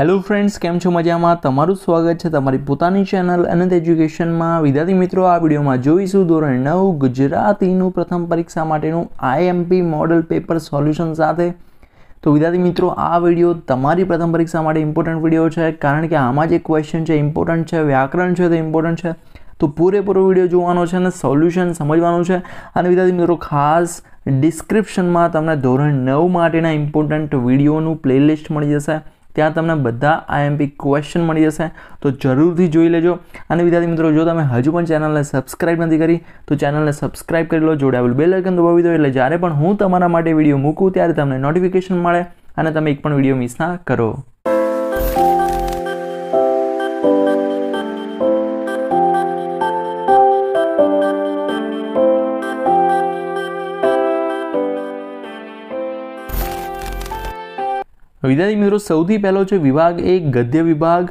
hello friends કેમ છો મજામાં તમારું સ્વાગત છે તમારી પોતાની ચેનલ અનંત એજ્યુકેશનમાં વિદ્યાર્થી મિત્રો આ વિડીયોમાં જોઈશું ધોરણ નવ ગુજરાતીનું પ્રથમ પરીક્ષા માટેનું આઈએમપી મોડલ પેપર સોલ્યુશન સાથે તો વિદ્યાર્થી મિત્રો આ વિડીયો તમારી પ્રથમ પરીક્ષા માટે ઇમ્પોર્ટન્ટ વિડીયો છે કારણ કે આમાં જે ક્વેશ્ચન છે ઇમ્પોર્ટન્ટ છે વ્યાકરણ છે તે ઇમ્પોર્ટન્ટ છે તો પૂરેપૂરો વિડીયો જોવાનો છે અને સોલ્યુશન સમજવાનું છે અને વિદ્યાર્થી મિત્રો ખાસ ડિસ્ક્રિપ્શનમાં તમને ધોરણ નવ માટેના ઇમ્પોર્ટન્ટ વિડીયોનું પ્લેલિસ્ટ મળી જશે ત્યાં તમને બધા આઈએમપી ક્વેશ્ચન મળી જશે તો જરૂરથી જોઈ લેજો અને વિદ્યાર્થી મિત્રો જો તમે હજુ પણ ચેનલને સબસ્ક્રાઇબ નથી કરી તો ચેનલને સબસ્ક્રાઇબ કરી લો જોડે આવેલું બેલ આઇકન દબાવી દો એટલે જ્યારે પણ હું તમારા માટે વિડીયો મૂકું ત્યારે તમને નોટિફિકેશન મળે અને તમે એક પણ વિડીયો મિસ ના કરો વિદ્યાર્થી મિત્રો સૌથી પહેલો છે વિભાગ એ ગદ્ય વિભાગ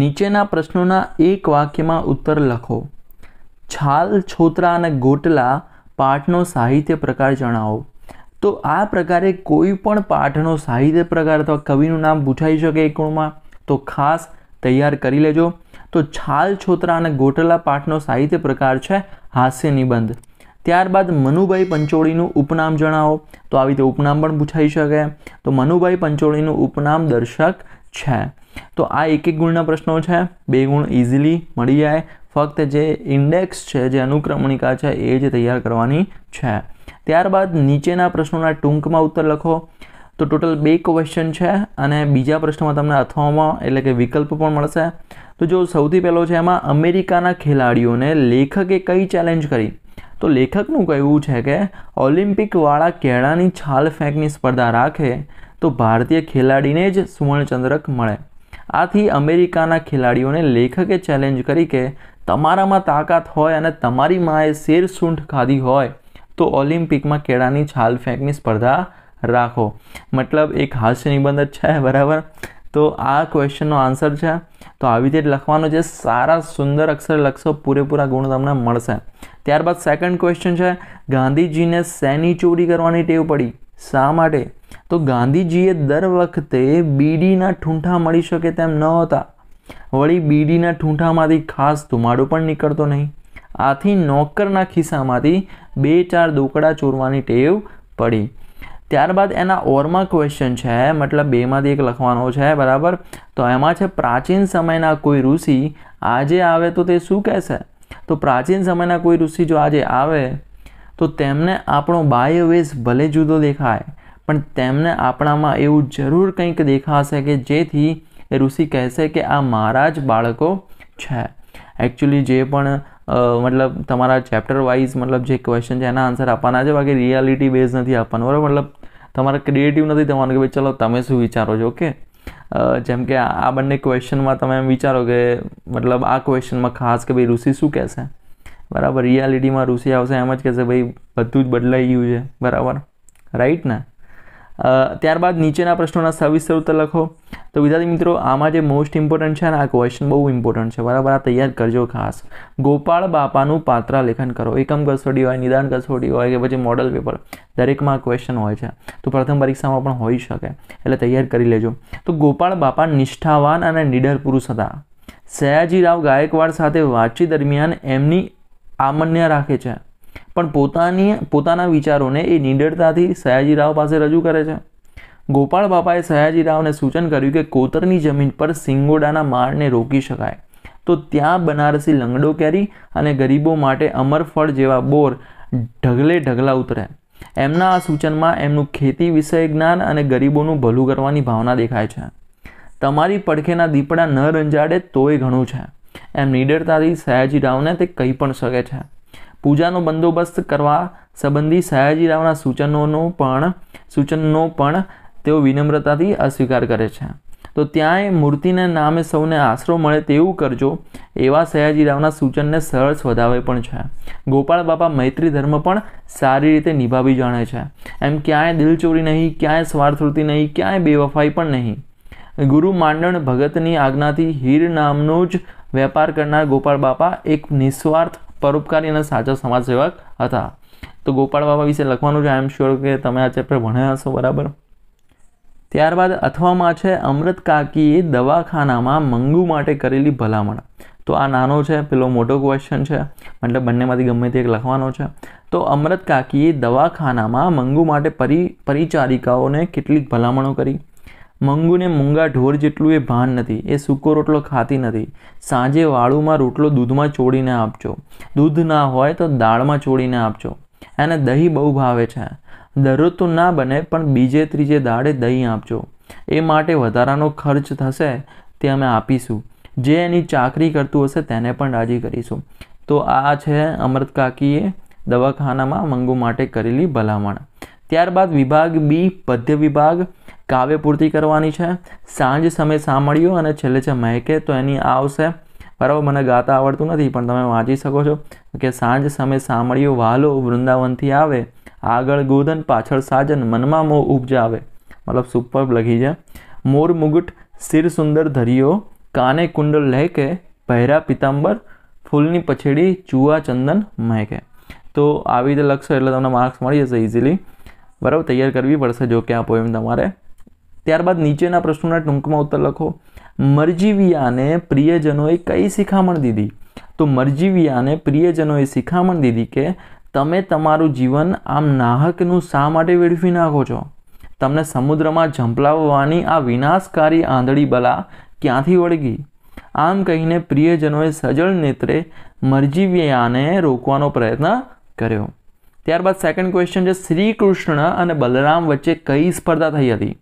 નીચેના પ્રશ્નોના એક વાક્યમાં ઉત્તર લખો છાલ છોતરા અને ગોટલા પાઠનો સાહિત્ય પ્રકાર જણાવો તો આ પ્રકારે કોઈ પણ પાઠનો સાહિત્ય પ્રકાર અથવા કવિનું નામ પૂછાઈ શકે એકમાં તો ખાસ તૈયાર કરી લેજો તો છાલ છોતરા અને ગોટલા પાઠનો સાહિત્ય પ્રકાર છે હાસ્ય નિબંધ ત્યારબાદ મનુભાઈ પંચોળીનું ઉપનામ જણાવો તો આવી રીતે ઉપનામ પણ પૂછાઈ શકે તો મનુભાઈ પંચોળીનું ઉપનામ દર્શક છે તો આ એક એક ગુણના પ્રશ્નો છે બે ગુણ ઇઝીલી મળી જાય ફક્ત જે ઇન્ડેક્સ છે જે અનુક્રમણિકા છે એ જ તૈયાર કરવાની છે ત્યારબાદ નીચેના પ્રશ્નોના ટૂંકમાં ઉત્તર લખો તો ટોટલ બે ક્વેશ્ચન છે અને બીજા પ્રશ્નમાં તમને અથવામાં એટલે કે વિકલ્પ પણ મળશે તો જો સૌથી પહેલો છે એમાં અમેરિકાના ખેલાડીઓને લેખકે કઈ ચેલેન્જ કરી તો લેખકનું કહેવું છે કે ઓલિમ્પિકવાળા કેળાની છાલ ફેંકની સ્પર્ધા રાખે તો ભારતીય ખેલાડીને જ સુવર્ણચંદ્રક મળે આથી અમેરિકાના ખેલાડીઓને લેખકે ચેલેન્જ કરી કે તમારામાં તાકાત હોય અને તમારી માએ શેર સૂંઠ ખાધી હોય તો ઓલિમ્પિકમાં કેળાની છાલ ફેંકની સ્પર્ધા રાખો મતલબ એક હાસ્ય નિબંધ છે બરાબર તો આ ક્વેશ્ચનનો આન્સર છે તો આવી રીતે લખવાનો જે સારા સુંદર અક્ષર લખશો પૂરેપૂરા ગુણ તમને મળશે ત્યારબાદ સેકન્ડ ક્વેશ્ચન છે ગાંધીજીને શેની ચોરી કરવાની ટેવ પડી શા માટે તો ગાંધીજીએ દર વખતે બીડીના ઠૂંઠા મળી શકે તેમ ન હતા વળી બીડીના ઠૂંઠામાંથી ખાસ ધુમાડો પણ નીકળતો નહીં આથી નોકરના ખિસ્સામાંથી બે ચાર દોકડા ચોરવાની ટેવ પડી ત્યારબાદ એના ઓરમાં ક્વેશ્ચન છે મતલબ બેમાંથી એક લખવાનો છે બરાબર તો એમાં છે પ્રાચીન સમયના કોઈ ઋષિ આજે આવે તો તે શું કહેશે તો પ્રાચીન સમયના કોઈ ઋષિ જો આજે આવે તો તેમને આપણો બાહ્ય વેશ ભલે જુદો દેખાય પણ તેમને આપણામાં એવું જરૂર કંઈક દેખાશે કે જેથી એ ઋષિ કહેશે કે આ મારા જ બાળકો છે એકચ્યુઅલી જે પણ મતલબ તમારા ચેપ્ટર વાઇઝ મતલબ જે ક્વેશ્ચન છે એના આન્સર આપવાના છે બાકી રિયાલિટી બેઝ નથી આપવાનું બરાબર મતલબ તમારે ક્રિએટિવ નથી તમારું કે ભાઈ ચલો તમે શું વિચારો છો ઓકે જેમ કે આ બંને ક્વેશ્ચનમાં તમે એમ વિચારો કે મતલબ આ ક્વેશ્ચનમાં ખાસ કે ભાઈ ઋષિ શું કહેશે બરાબર રિયાલિટીમાં ઋષિ આવશે એમ જ કહેશે ભાઈ બધું જ બદલાઈ ગયું છે બરાબર રાઈટ ને ત્યારબાદ નીચેના પ્રશ્નોના સવિસ્તર ઉત્તર લખો તો વિદ્યાર્થી મિત્રો આમાં જે મોસ્ટ ઇમ્પોર્ટન્ટ છે અને આ ક્વેશ્ચન બહુ ઇમ્પોર્ટન્ટ છે બરાબર આ તૈયાર કરજો ખાસ ગોપાળ બાપાનું પાત્ર લેખન કરો એકમ કસોટી હોય નિદાન કસોટી હોય કે પછી મોડલ પેપર દરેકમાં ક્વેશ્ચન હોય છે તો પ્રથમ પરીક્ષામાં પણ હોઈ શકે એટલે તૈયાર કરી લેજો તો ગોપાળ બાપા નિષ્ઠાવાન અને નિડર પુરુષ હતા સયાજીરાવ ગાયકવાડ સાથે વાતચીત દરમિયાન એમની આમન્ય રાખે છે પણ પોતાની પોતાના વિચારોને એ નિડરતાથી સયાજીરાવ પાસે રજૂ કરે છે ગોપાળ બાપાએ સયાજીરાવને સૂચન કર્યું કે કોતરની જમીન પર સિંગોડાના માળને રોકી શકાય તો ત્યાં બનારસી લંગડો કેરી અને ગરીબો માટે અમરફળ જેવા બોર ઢગલે ઢગલા ઉતરે એમના આ સૂચનમાં એમનું ખેતી વિષય જ્ઞાન અને ગરીબોનું ભલું કરવાની ભાવના દેખાય છે તમારી પડખેના દીપડા ન રંજાડે તોય ઘણું છે એમ નિડરતાથી સયાજીરાવને તે કહી પણ શકે છે પૂજાનો બંદોબસ્ત કરવા સંબંધી સયાજીરાવના સૂચનોનો પણ સૂચનનો પણ તેઓ વિનમ્રતાથી અસ્વીકાર કરે છે તો ત્યાંય મૂર્તિના નામે સૌને આશરો મળે તેવું કરજો એવા સયાજીરાવના સૂચનને સરસ વધાવે પણ છે ગોપાળ બાપા મૈત્રી ધર્મ પણ સારી રીતે નિભાવી જાણે છે એમ ક્યાંય દિલચોરી નહીં ક્યાંય સ્વાર્થવૃત્તિ નહીં ક્યાંય બેવફાઈ પણ નહીં ગુરુ માંડણ ભગતની આજ્ઞાથી હીર નામનો જ વેપાર કરનાર ગોપાળ બાપા એક નિસ્વાર્થ પરોપકારી અને સાચા સમાજ સેવક હતા તો ગોપાળ બાબા વિશે લખવાનું છે આઈ એમ શ્યોર કે તમે આ ચેપ્ટર ભણ્યા હશો બરાબર ત્યારબાદ અથવામાં છે અમૃત કાકીએ દવાખાનામાં મંગુ માટે કરેલી ભલામણ તો આ નાનો છે પેલો મોટો ક્વેશ્ચન છે મતલબ બંનેમાંથી ગમે તે એક લખવાનો છે તો અમૃત કાકીએ દવાખાનામાં મંગુ માટે પરિ પરિચારિકાઓને કેટલીક ભલામણો કરી મંગુને મૂંગા ઢોર જેટલું એ ભાન નથી એ સૂકો રોટલો ખાતી નથી સાંજે વાળુમાં રોટલો દૂધમાં ચોળીને આપજો દૂધ ના હોય તો દાળમાં ચોળીને આપજો એને દહીં બહુ ભાવે છે દરરોજ તો ના બને પણ બીજે ત્રીજે દાડે દહીં આપજો એ માટે વધારાનો ખર્ચ થશે તે અમે આપીશું જે એની ચાકરી કરતું હશે તેને પણ રાજી કરીશું તો આ છે અમૃત કાકીએ દવાખાનામાં મંગુ માટે કરેલી ભલામણ ત્યારબાદ વિભાગ બી પદ્ય વિભાગ કાવ્ય પૂર્તિ કરવાની છે સાંજ સમય સાંભળ્યો અને છેલ્લે છે મહેકે તો એની આવશે બરાબર મને ગાતા આવડતું નથી પણ તમે વાંચી શકો છો કે સાંજ સમય સાંભળ્યો વાલો વૃંદાવનથી આવે આગળ ગોદન પાછળ સાજન મનમાં મોહ ઉપજાવે મતલબ સુપર લખી છે મોર મુગટ શિર સુંદર ધર્યો કાને કુંડલ લહેકે પહેરા પિતાંબર ફૂલની પછેડી ચુવા ચંદન મહેકે તો આવી રીતે લખશો એટલે તમને માર્ક્સ મળી જશે ઇઝીલી બરાબર તૈયાર કરવી પડશે જો કે આ પોએમ તમારે ત્યારબાદ નીચેના પ્રશ્નોના ટૂંકમાં ઉત્તર લખો મરજીવિયાને પ્રિયજનોએ કઈ શિખામણ દીધી તો મરજીવિયાને પ્રિયજનોએ શિખામણ દીધી કે તમે તમારું જીવન આમ નાહકનું શા માટે વેડફી નાખો છો તમને સમુદ્રમાં ઝંપલાવવાની આ વિનાશકારી આંધળી બલા ક્યાંથી વળગી આમ કહીને પ્રિયજનોએ સજળ નેત્રે મરજીવિયાને રોકવાનો પ્રયત્ન કર્યો ત્યારબાદ સેકન્ડ ક્વેશ્ચન છે શ્રી કૃષ્ણ અને બલરામ વચ્ચે કઈ સ્પર્ધા થઈ હતી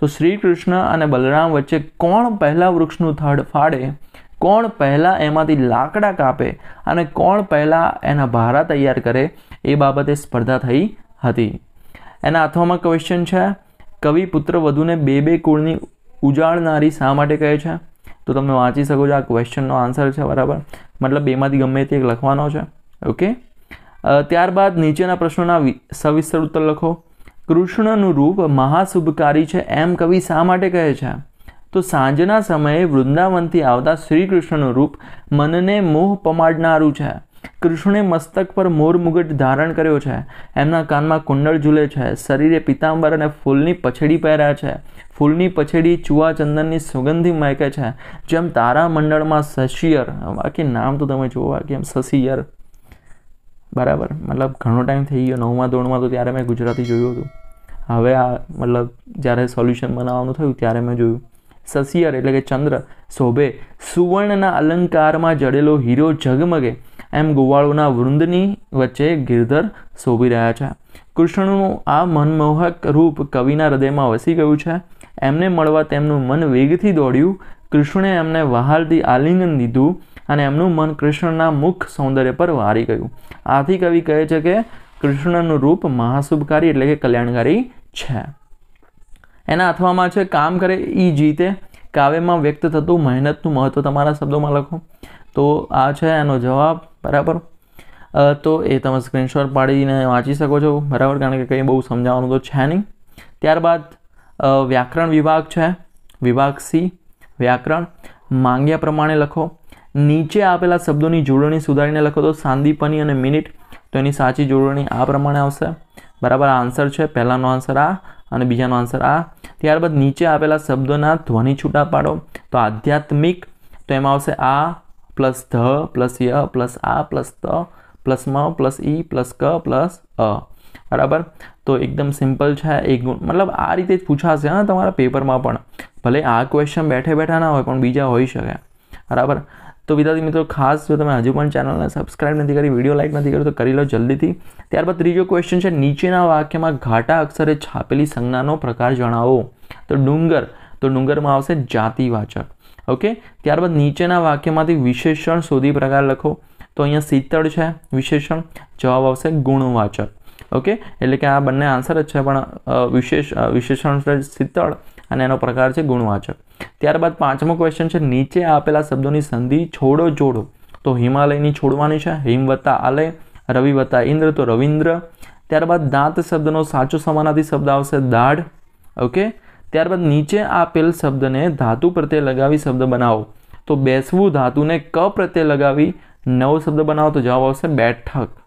તો શ્રી કૃષ્ણ અને બલરામ વચ્ચે કોણ પહેલાં વૃક્ષનું થડ ફાડે કોણ પહેલાં એમાંથી લાકડા કાપે અને કોણ પહેલાં એના ભારા તૈયાર કરે એ બાબતે સ્પર્ધા થઈ હતી એના અથવામાં ક્વેશ્ચન છે કવિ પુત્ર વધુને બે બે કુળની ઉજાળનારી શા માટે કહે છે તો તમે વાંચી શકો છો આ ક્વેશ્ચનનો આન્સર છે બરાબર મતલબ બેમાંથી ગમે તે એક લખવાનો છે ઓકે ત્યારબાદ નીચેના પ્રશ્નોના સવિસ્તર ઉત્તર લખો કૃષ્ણનું રૂપ મહાશુભકારી છે એમ કવિ શા માટે કહે છે તો સાંજના સમયે વૃંદાવનથી આવતા શ્રી કૃષ્ણનું રૂપ મનને મોહ પમાડનારું છે કૃષ્ણે મસ્તક પર મોર મુગટ ધારણ કર્યો છે એમના કાનમાં કુંડળ ઝૂલે છે શરીરે પિતાંબર અને ફૂલની પછડી પહેર્યા છે ફૂલની પછેડી ચુવા ચંદનની સુગંધી મહેકે છે જેમ તારામંડળમાં શશિયર બાકી નામ તો તમે જુઓ કે એમ શશિયર બરાબર મતલબ ઘણો ટાઈમ થઈ ગયો નવમાં ધોરણમાં તો ત્યારે મેં ગુજરાતી જોયું હતું હવે આ મતલબ જ્યારે સોલ્યુશન બનાવવાનું થયું ત્યારે મેં જોયું સસિયર એટલે કે ચંદ્ર શોભે સુવર્ણના અલંકારમાં જડેલો હીરો ઝગમગે એમ ગોવાળોના વૃંદની વચ્ચે ગિરધર શોભી રહ્યા છે કૃષ્ણનું આ મનમોહક રૂપ કવિના હૃદયમાં વસી ગયું છે એમને મળવા તેમનું મન વેગથી દોડ્યું કૃષ્ણે એમને વહાલથી આલિંગન દીધું અને એમનું મન કૃષ્ણના મુખ સૌંદર્ય પર વારી ગયું આથી કવિ કહે છે કે કૃષ્ણનું રૂપ મહાશુભકારી એટલે કે કલ્યાણકારી છે એના અથવામાં છે કામ કરે એ જીતે કાવ્યમાં વ્યક્ત થતું મહેનતનું મહત્ત્વ તમારા શબ્દોમાં લખો તો આ છે એનો જવાબ બરાબર તો એ તમે સ્ક્રીનશોટ પાડીને વાંચી શકો છો બરાબર કારણ કે કંઈ બહુ સમજાવવાનું તો છે નહીં ત્યારબાદ વ્યાકરણ વિભાગ છે વિભાગ સી વ્યાકરણ માંગ્યા પ્રમાણે લખો નીચે આપેલા શબ્દોની જોડણી સુધારીને લખો તો સાંદીપની અને મિનિટ તો એની સાચી જોડણી આ પ્રમાણે આવશે બરાબર આન્સર છે પહેલાંનો આન્સર આ અને બીજાનો આન્સર આ ત્યારબાદ નીચે આપેલા શબ્દોના ધ્વનિ છૂટા પાડો તો આધ્યાત્મિક તો એમાં આવશે આ પ્લસ ધ પ્લસ ય પ્લસ આ પ્લસ ત પ્લસ મ પ્લસ ઈ પ્લસ ક પ્લસ અ બરાબર તો એકદમ સિમ્પલ છે એક ગુણ મતલબ આ રીતે જ પૂછાશે હા તમારા પેપરમાં પણ ભલે આ ક્વેશ્ચન બેઠે બેઠા ના હોય પણ બીજા હોઈ શકે બરાબર તો વિદ્યાર્થી મિત્રો ખાસ જો તમે હજુ પણ ચેનલને સબસ્ક્રાઇબ નથી કરી વિડીયો લાઇક નથી કર્યો તો કરી લો જલ્દીથી ત્યારબાદ ત્રીજો ક્વેશ્ચન છે નીચેના વાક્યમાં ઘાટા અક્ષરે છાપેલી સંજ્ઞાનો પ્રકાર જણાવો તો ડુંગર તો ડુંગરમાં આવશે જાતિવાચક ઓકે ત્યારબાદ નીચેના વાક્યમાંથી વિશેષણ શોધી પ્રકાર લખો તો અહીંયા શીતળ છે વિશેષણ જવાબ આવશે ગુણવાચક ઓકે એટલે કે આ બંને આન્સર જ છે પણ વિશેષ વિશેષણ શીતળ અને એનો પ્રકાર છે ગુણવાચક ત્યારબાદ પાંચમો ક્વેશ્ચન છે નીચે આપેલા શબ્દોની સંધિ છોડો જોડો તો હિમાલયની છોડવાની છે હિમવત્તા આલય રવિવત્તા ઇન્દ્ર તો રવિન્દ્ર ત્યારબાદ દાંત શબ્દનો સાચો સમાનાથી શબ્દ આવશે દાઢ ઓકે ત્યારબાદ નીચે આપેલ શબ્દને ધાતુ પ્રત્યે લગાવી શબ્દ બનાવો તો બેસવું ધાતુને ક પ્રત્યે લગાવી નવો શબ્દ બનાવો તો જવાબ આવશે બેઠક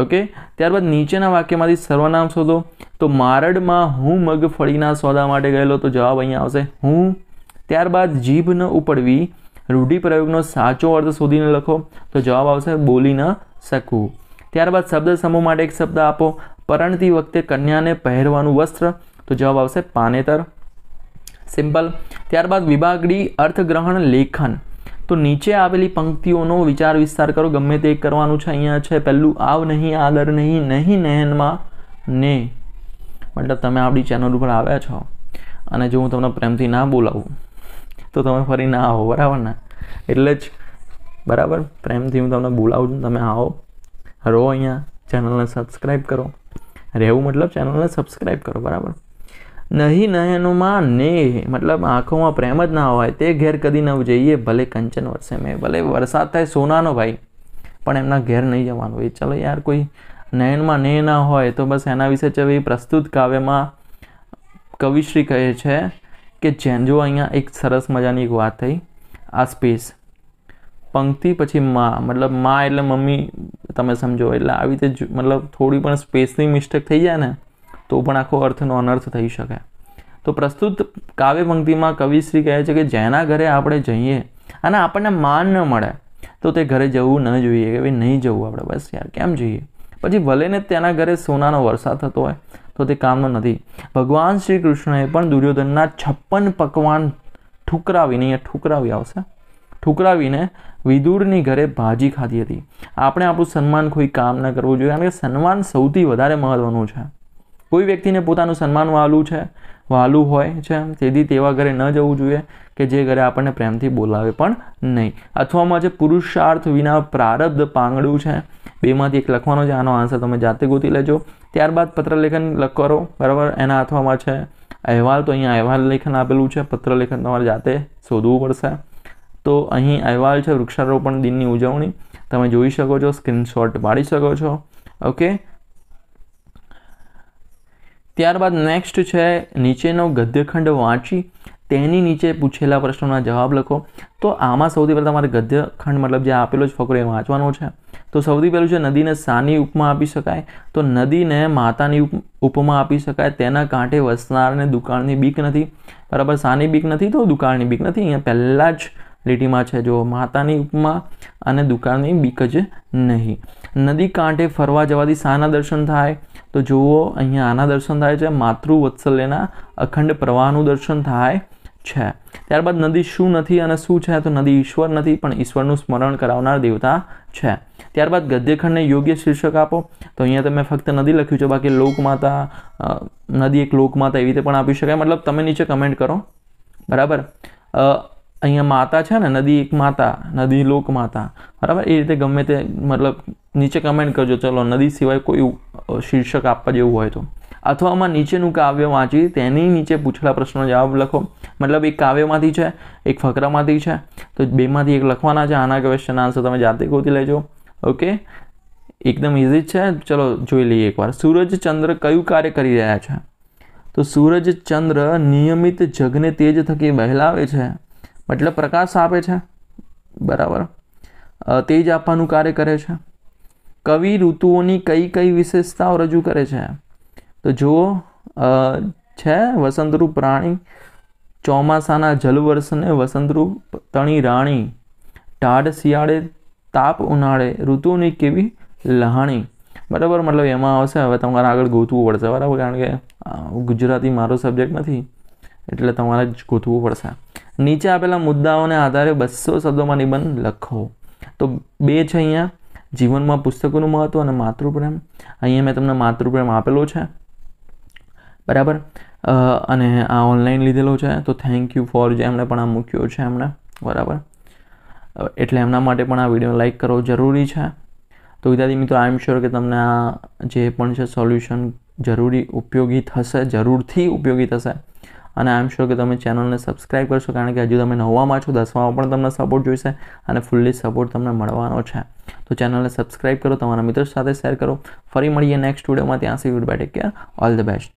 ઓકે ત્યારબાદ નીચેના વાક્યમાંથી સર્વનામ શોધો તો મારડમાં હું મગફળીના સોદા માટે ગયેલો તો જવાબ અહીંયા આવશે હું ત્યારબાદ જીભ ઉપડવી રૂઢિપ્રયોગનો સાચો અર્થ શોધીને લખો તો જવાબ આવશે બોલી ન શકવું ત્યારબાદ શબ્દ સમૂહ માટે એક શબ્દ આપો પરણતી વખતે કન્યાને પહેરવાનું વસ્ત્ર તો જવાબ આવશે પાનેતર સિમ્પલ ત્યારબાદ વિભાગડી અર્થગ્રહણ લેખન તો નીચે આવેલી પંક્તિઓનો વિચાર વિસ્તાર કરો ગમે તે કરવાનું છે અહીંયા છે પહેલું આવ નહીં આદર નહીં નહીં નહેનમાં ને મતલબ તમે આપણી ચેનલ ઉપર આવ્યા છો અને જો હું તમને પ્રેમથી ના બોલાવું તો તમે ફરી ના આવો બરાબર ને એટલે જ બરાબર પ્રેમથી હું તમને બોલાવું છું તમે આવો રહો અહીંયા ચેનલને સબસ્ક્રાઈબ કરો રહેવું મતલબ ચેનલને સબસ્ક્રાઈબ કરો બરાબર નહીં નયનોમાં ને મતલબ આંખોમાં પ્રેમ જ ના હોય તે ઘેર કદી ન જઈએ ભલે કંચન વરસે મેં ભલે વરસાદ થાય સોનાનો ભાઈ પણ એમના ઘેર નહીં જવાનું હોય ચલો યાર કોઈ નયનમાં ને ના હોય તો બસ એના વિશે ચવે પ્રસ્તુત કાવ્યમાં કવિશ્રી કહે છે કે જેન જો અહીંયા એક સરસ મજાની એક વાત થઈ આ સ્પેસ પંક્તિ પછી માં મતલબ માં એટલે મમ્મી તમે સમજો એટલે આવી રીતે મતલબ થોડી પણ સ્પેસની મિસ્ટેક થઈ જાય ને તો પણ આખો અર્થનો અનર્થ થઈ શકે તો પ્રસ્તુત કાવ્ય પંક્તિમાં કવિશ્રી કહે છે કે જેના ઘરે આપણે જઈએ અને આપણને માન ન મળે તો તે ઘરે જવું ન જોઈએ કે ભાઈ નહીં જવું આપણે બસ યાર કેમ જોઈએ પછી ભલે તેના ઘરે સોનાનો વરસાદ થતો હોય તો તે કામનો નથી ભગવાન શ્રી કૃષ્ણએ પણ દુર્યોધનના છપ્પન પકવાન ઠુકરાવીને અહીંયા ઠુકરાવી આવશે ઠુકરાવીને વિદુરની ઘરે ભાજી ખાધી હતી આપણે આપણું સન્માન કોઈ કામ ન કરવું જોઈએ કારણ કે સન્માન સૌથી વધારે મહત્ત્વનું છે કોઈ વ્યક્તિને પોતાનું સન્માન વહાલું છે વાલું હોય છે તેથી તેવા ઘરે ન જવું જોઈએ કે જે ઘરે આપણને પ્રેમથી બોલાવે પણ નહીં અથવામાં જે પુરુષાર્થ વિના પ્રારબ્ધ પાંગડું છે બેમાંથી એક લખવાનો છે આનો આન્સર તમે જાતે ગોતી લેજો ત્યારબાદ પત્રલેખન કરો બરાબર એના અથવામાં છે અહેવાલ તો અહીંયા અહેવાલ લેખન આપેલું છે પત્રલેખન તમારે જાતે શોધવું પડશે તો અહીં અહેવાલ છે વૃક્ષારોપણ દિનની ઉજવણી તમે જોઈ શકો છો સ્ક્રીનશોટ પાડી શકો છો ઓકે ત્યારબાદ નેક્સ્ટ છે નીચેનો ગદ્યખંડ વાંચી તેની નીચે પૂછેલા પ્રશ્નોના જવાબ લખો તો આમાં સૌથી પહેલાં તમારે ગદ્યખંડ મતલબ જે આપેલો જ ફકરો એ વાંચવાનો છે તો સૌથી પહેલું છે નદીને સાની ઉપમા આપી શકાય તો નદીને માતાની ઉપમા આપી શકાય તેના કાંઠે વસનારને દુકાળની બીક નથી બરાબર સાની બીક નથી તો દુકાળની બીક નથી અહીંયા પહેલાં જ લીટીમાં છે જો માતાની ઉપમા અને દુકાળની બીક જ નહીં નદી કાંઠે ફરવા જવાથી સાના દર્શન થાય તો જુઓ અહીંયા આના દર્શન થાય છે માતૃ વત્સલ્યના અખંડ પ્રવાહનું દર્શન થાય છે ત્યારબાદ નદી શું નથી અને શું છે તો નદી ઈશ્વર નથી પણ ઈશ્વરનું સ્મરણ કરાવનાર દેવતા છે ત્યારબાદ ગદ્યખંડને યોગ્ય શીર્ષક આપો તો અહીંયા તમે ફક્ત નદી લખ્યું છે બાકી લોકમાતા નદી એક લોકમાતા એવી રીતે પણ આપી શકાય મતલબ તમે નીચે કમેન્ટ કરો બરાબર અહીંયા માતા છે ને નદી એક માતા નદી લોકમાતા બરાબર એ રીતે ગમે તે મતલબ નીચે કમેન્ટ કરજો ચલો નદી સિવાય કોઈ શીર્ષક આપવા જેવું હોય તો અથવા આમાં નીચેનું કાવ્ય વાંચી તેની નીચે પૂછેલા પ્રશ્નનો જવાબ લખો મતલબ એક કાવ્યમાંથી છે એક ફકરામાંથી છે તો બેમાંથી એક લખવાના છે આના ક્વેશ્ચન આન્સર તમે જાતે ગોતી લેજો ઓકે એકદમ ઇઝી જ છે ચલો જોઈ લઈએ એકવાર સૂરજચંદ્ર કયું કાર્ય કરી રહ્યા છે તો સૂરજ ચંદ્ર નિયમિત જગને તેજ થકી વહેલાવે છે મતલબ પ્રકાશ આપે છે બરાબર તેજ આપવાનું કાર્ય કરે છે કવિ ઋતુઓની કઈ કઈ વિશેષતાઓ રજૂ કરે છે તો જુઓ છે વસંતરૂપ પ્રાણી ચોમાસાના જલવર્ષને વસંતરૂપ તણી રાણી ટાઢ શિયાળે તાપ ઉનાળે ઋતુની કેવી લહાણી બરાબર મતલબ એમાં આવશે હવે તમારે આગળ ગોતવું પડશે બરાબર કારણ કે ગુજરાતી મારો સબ્જેક્ટ નથી એટલે તમારે જ ગોતવું પડશે નીચે આપેલા મુદ્દાઓને આધારે બસો શબ્દોમાં નિબંધ લખો તો બે છે અહીંયા જીવનમાં પુસ્તકોનું મહત્ત્વ અને માતૃપ્રેમ અહીંયા મેં તમને માતૃપ્રેમ આપેલો છે બરાબર અને આ ઓનલાઈન લીધેલો છે તો થેન્ક યુ ફોર જે એમણે પણ આ મૂક્યો છે એમણે બરાબર એટલે એમના માટે પણ આ વિડીયો લાઇક કરવો જરૂરી છે તો વિદ્યાર્થી મિત્રો આઈ એમ શ્યોર કે તમને આ જે પણ છે સોલ્યુશન જરૂરી ઉપયોગી થશે જરૂરથી ઉપયોગી થશે અને આઈ એમ શ્યોર કે તમે ચેનલને સબસ્ક્રાઈબ કરશો કારણ કે હજુ તમે નવામાં છો દસમાં પણ તમને સપોર્ટ જોઈશે અને ફૂલ્લી સપોર્ટ તમને મળવાનો છે તો ચેનલને સબસ્ક્રાઈબ કરો તમારા મિત્રો સાથે શેર કરો ફરી મળીએ નેક્સ્ટ વિડીયોમાં ત્યાં સુધી good bye take care all the best